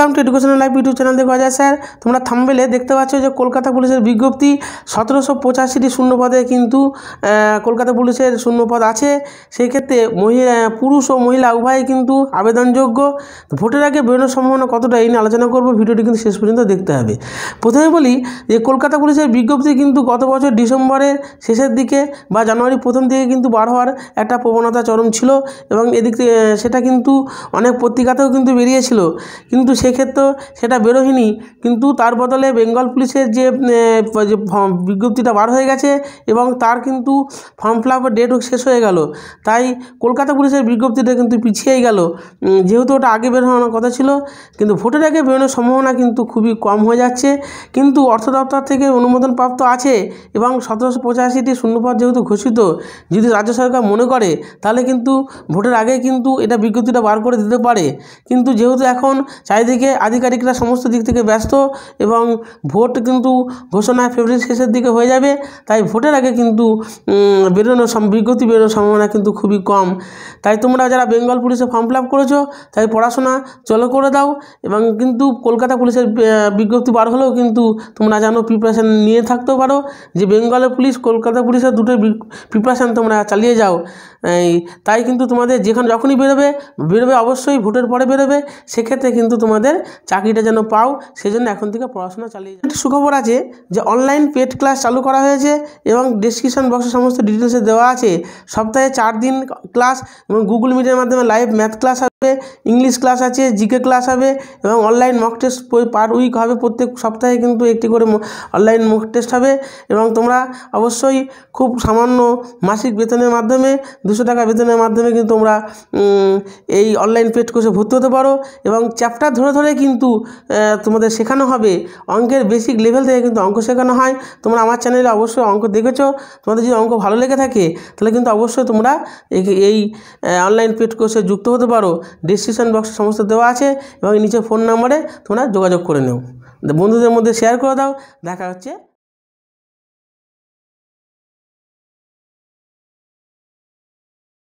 welcome to educational life YouTube channel দেখা যায় sir তোমরা থাম্বেলে দেখতে পাচ্ছ যে কলকাতা পুলিশের বিজ্ঞপ্তি সতেরোশো পঁচাশিটি শূন্যপদে কিন্তু কলকাতা পুলিশের শূন্যপদ আছে সেই ক্ষেত্রে মহিলা পুরুষ ও মহিলা উভয় কিন্তু আবেদনযোগ্য ভোটের আগে বেরোনোর সম্ভাবনা কতটা এই নিয়ে আলোচনা করবো ভিডিওটি কিন্তু শেষ পর্যন্ত দেখতে হবে প্রথমে বলি যে কলকাতা পুলিশের বিজ্ঞপ্তি কিন্তু গত বছর ডিসেম্বরের শেষের দিকে বা জানুয়ারি প্রথম দিকে কিন্তু বার হওয়ার একটা প্রবণতা চরম ছিল এবং এদিক সেটা কিন্তু অনেক পত্রিকাতেও কিন্তু বেরিয়েছিল কিন্তু সে সেক্ষেত্রেও সেটা বেরোয়নি কিন্তু তার বদলে বেঙ্গল পুলিশের যে বিজ্ঞপ্তিটা বার হয়ে গেছে এবং তার কিন্তু ফর্ম ফিল আপের ডেট শেষ হয়ে গেল তাই কলকাতা পুলিশের বিজ্ঞপ্তিটা কিন্তু পিছিয়েই গেল যেহেতু ওটা আগে বের হওয়ার কথা ছিল কিন্তু ভোটের আগে বেরোনোর সম্ভাবনা কিন্তু খুবই কম হয়ে যাচ্ছে কিন্তু অর্থ দপ্তর থেকে অনুমোদন প্রাপ্ত আছে এবং সতেরোশো পঁচাশিটি শূন্যপদ যেহেতু ঘোষিত যদি রাজ্য সরকার মনে করে তাহলে কিন্তু ভোটের আগে কিন্তু এটা বিজ্ঞপ্তিটা বার করে দিতে পারে কিন্তু যেহেতু এখন চারিদিকে এদিকে আধিকারিকরা সমস্ত দিক থেকে ব্যস্ত এবং ভোট কিন্তু ঘোষণা ফেব্রুয়ারি শেষের দিকে হয়ে যাবে তাই ভোটের আগে কিন্তু বেরোনো বিজ্ঞপ্তি বেরোনোর সম্ভাবনা কিন্তু খুবই কম তাই তোমরা যারা বেঙ্গল পুলিশে ফর্ম ফিল আপ করেছো তাই পড়াশোনা চলো করে দাও এবং কিন্তু কলকাতা পুলিশের বিজ্ঞপ্তি বার হলেও কিন্তু তোমরা জানো প্রিপারেশান নিয়ে থাকতেও পারো যে বেঙ্গলের পুলিশ কলকাতা পুলিশের দুটো প্রিপারেশান তোমরা চালিয়ে যাও তাই কিন্তু তোমাদের যেখানে যখনই বেরোবে বেরোবে অবশ্যই ভোটের পরে বেরোবে সেক্ষেত্রে কিন্তু তোমার তোমাদের চাকরিটা যেন পাও সেজন্য এখন থেকে পড়াশোনা চালিয়ে যাও সুখবর আছে যে অনলাইন পেড ক্লাস চালু করা হয়েছে এবং ডিসক্রিপশন বক্সে সমস্ত ডিটেলসে দেওয়া আছে সপ্তাহে চার দিন ক্লাস এবং গুগল মিটের মাধ্যমে live math class English class আছে জিকে ক্লাস হবে এবং online mock test per week হবে প্রত্যেক সপ্তাহে কিন্তু একটি করে অনলাইন মক টেস্ট হবে এবং তোমরা অবশ্যই খুব সামান্য মাসিক বেতনের মাধ্যমে দুশো টাকা বেতনের মাধ্যমে কিন্তু তোমরা এই অনলাইন পেড কোর্সে ভর্তি হতে পারো এবং চ্যাপ্টার ধরে ধরে কিন্তু তোমাদের শেখানো হবে অঙ্কের বেসিক লেভেল থেকে কিন্তু অঙ্ক শেখানো হয় তোমরা আমার চ্যানেলে অবশ্যই অঙ্ক দেখেছো তোমাদের যদি অঙ্ক ভালো লেগে থাকে তাহলে কিন্তু অবশ্যই তোমরা এই অনলাইন পেড কোর্সে যুক্ত হতে পারো ডিসক্রিপশান বক্স সমস্ত দেওয়া আছে এবং নিচে ফোন নাম্বারে তোমরা যোগাযোগ করে নেও বন্ধুদের মধ্যে শেয়ার করে দাও দেখা হচ্ছে